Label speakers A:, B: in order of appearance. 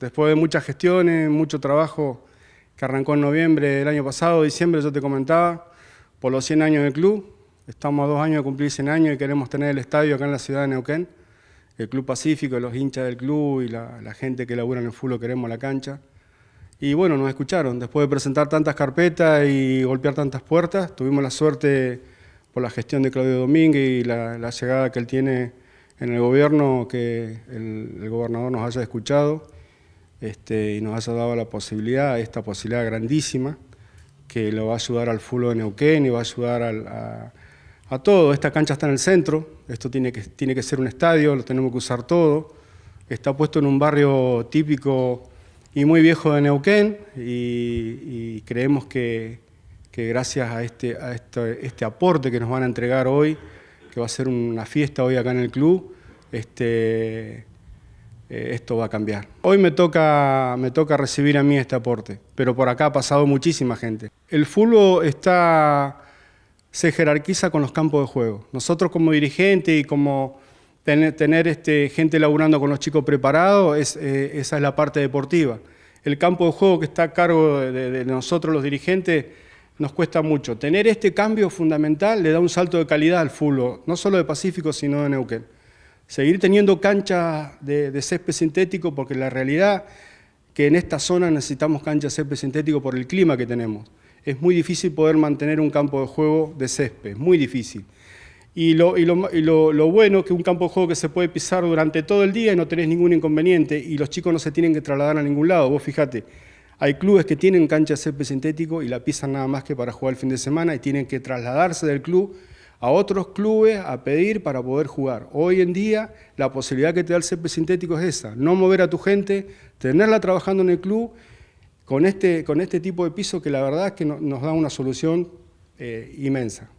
A: Después de muchas gestiones, mucho trabajo que arrancó en noviembre del año pasado, diciembre, yo te comentaba, por los 100 años del club. Estamos a dos años de cumplir 100 años y queremos tener el estadio acá en la ciudad de Neuquén. El Club Pacífico, los hinchas del club y la, gente que labura en el fútbol queremos la cancha. Y bueno, nos escucharon. Después de presentar tantas carpetas y golpear tantas puertas, tuvimos la suerte por la gestión de Claudio Domínguez y la, llegada que él tiene en el gobierno, que el, el gobernador nos haya escuchado este, y nos ha dado la posibilidad, esta posibilidad grandísima, que lo va a ayudar al fútbol de Neuquén y va a ayudar a, a, todo. Esta cancha está en el centro, esto tiene que, tiene que ser un estadio, lo tenemos que usar todo. Está puesto en un barrio típico y muy viejo de Neuquén y, y creemos que, gracias a, este, a este, este, aporte que nos van a entregar hoy, que va a ser una fiesta hoy acá en el club, este, eh, esto va a cambiar. Hoy me toca, me toca recibir a mí este aporte, pero por acá ha pasado muchísima gente. El fútbol está, se jerarquiza con los campos de juego. Nosotros como dirigente y como tener, este, gente laburando con los chicos preparados, es, eh, esa es la parte deportiva. El campo de juego que está a cargo de, nosotros los dirigentes nos cuesta mucho. Tener este cambio fundamental le da un salto de calidad al fútbol, no solo de Pacífico, sino de Neuquén seguir teniendo canchas de, césped sintético, porque la realidad que en esta zona necesitamos canchas de césped sintético por el clima que tenemos. Es muy difícil poder mantener un campo de juego de césped, muy difícil. Y, lo, bueno lo, bueno que un campo de juego que se puede pisar durante todo el día y no tenés ningún inconveniente y los chicos no se tienen que trasladar a ningún lado. Vos fíjate, hay clubes que tienen cancha de césped sintético y la pisan nada más que para jugar el fin de semana y tienen que trasladarse del club a otros clubes a pedir para poder jugar. Hoy en día la posibilidad que te da el CP sintético es esa, no mover a tu gente, tenerla trabajando en el club con este, este tipo de piso que la verdad es que nos da una solución eh, inmensa.